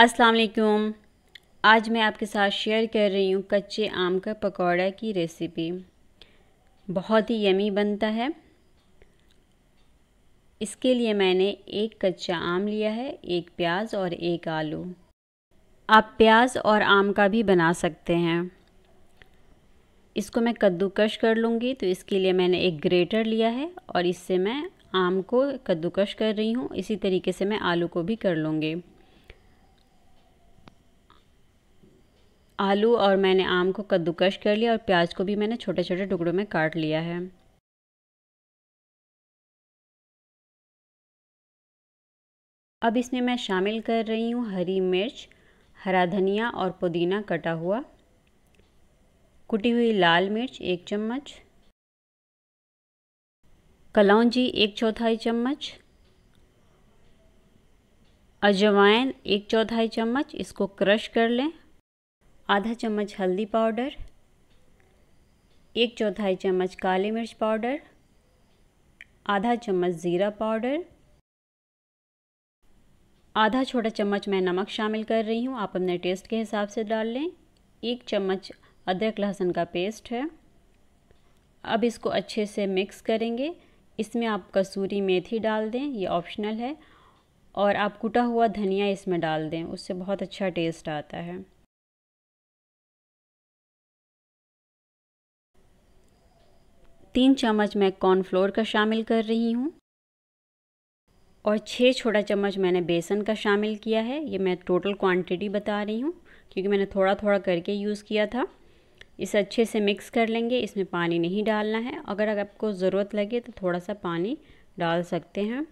अस्सलाम वालेकुम आज मैं आपके साथ शेयर कर रही हूँ कच्चे आम का पकौड़ा की रेसिपी बहुत ही यमी बनता है इसके लिए मैंने एक कच्चा आम लिया है एक प्याज और एक आलू आप प्याज और आम का भी बना सकते हैं इसको मैं कद्दूकश कर लूँगी तो इसके लिए मैंने एक ग्रेटर लिया है और इससे मैं आम को कद्दूकश कर रही हूँ इसी तरीके से मैं आलू को भी कर लूँगी आलू और मैंने आम को कद्दूकश कर लिया और प्याज को भी मैंने छोटे छोटे टुकड़ों में काट लिया है अब इसमें मैं शामिल कर रही हूँ हरी मिर्च हरा धनिया और पुदीना कटा हुआ कुटी हुई लाल मिर्च एक चम्मच कलौजी एक चौथाई चम्मच अजवाइन एक चौथाई चम्मच इसको क्रश कर लें आधा चम्मच हल्दी पाउडर एक चौथाई चम्मच काली मिर्च पाउडर आधा चम्मच ज़ीरा पाउडर आधा छोटा चम्मच मैं नमक शामिल कर रही हूँ आप अपने टेस्ट के हिसाब से डाल लें एक चम्मच अदरक लहसुन का पेस्ट है अब इसको अच्छे से मिक्स करेंगे इसमें आप कसूरी मेथी डाल दें ये ऑप्शनल है और आप कुटा हुआ धनिया इसमें डाल दें उससे बहुत अच्छा टेस्ट आता है तीन चम्मच मैं कॉर्नफ्लोर का शामिल कर रही हूँ और छः छोटा चम्मच मैंने बेसन का शामिल किया है ये मैं टोटल क्वांटिटी बता रही हूँ क्योंकि मैंने थोड़ा थोड़ा करके यूज़ किया था इसे अच्छे से मिक्स कर लेंगे इसमें पानी नहीं डालना है अगर अगर आपको ज़रूरत लगे तो थोड़ा सा पानी डाल सकते हैं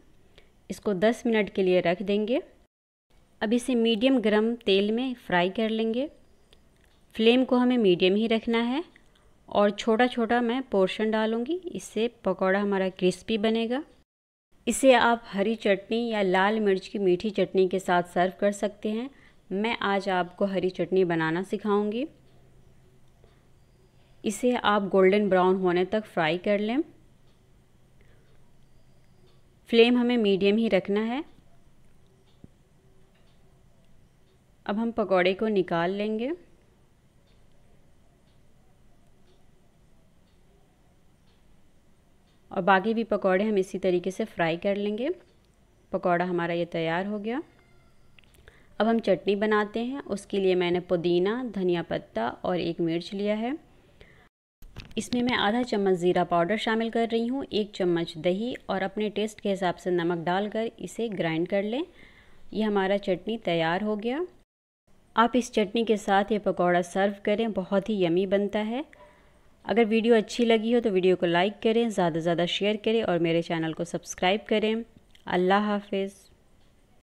इसको 10 मिनट के लिए रख देंगे अब इसे मीडियम गर्म तेल में फ्राई कर लेंगे फ्लेम को हमें मीडियम ही रखना है और छोटा छोटा मैं पोर्शन डालूंगी इससे पकौड़ा हमारा क्रिस्पी बनेगा इसे आप हरी चटनी या लाल मिर्च की मीठी चटनी के साथ सर्व कर सकते हैं मैं आज आपको हरी चटनी बनाना सिखाऊंगी इसे आप गोल्डन ब्राउन होने तक फ्राई कर लें फ्लेम हमें मीडियम ही रखना है अब हम पकौड़े को निकाल लेंगे और बाकी भी पकौड़े हम इसी तरीके से फ्राई कर लेंगे पकौड़ा हमारा ये तैयार हो गया अब हम चटनी बनाते हैं उसके लिए मैंने पुदीना धनिया पत्ता और एक मिर्च लिया है इसमें मैं आधा चम्मच ज़ीरा पाउडर शामिल कर रही हूँ एक चम्मच दही और अपने टेस्ट के हिसाब से नमक डालकर इसे ग्राइंड कर लें यह हमारा चटनी तैयार हो गया आप इस चटनी के साथ ये पकौड़ा सर्व करें बहुत ही यमी बनता है अगर वीडियो अच्छी लगी हो तो वीडियो को लाइक करें ज़्यादा से ज़्यादा शेयर करें और मेरे चैनल को सब्सक्राइब करें अल्लाह हाफिज़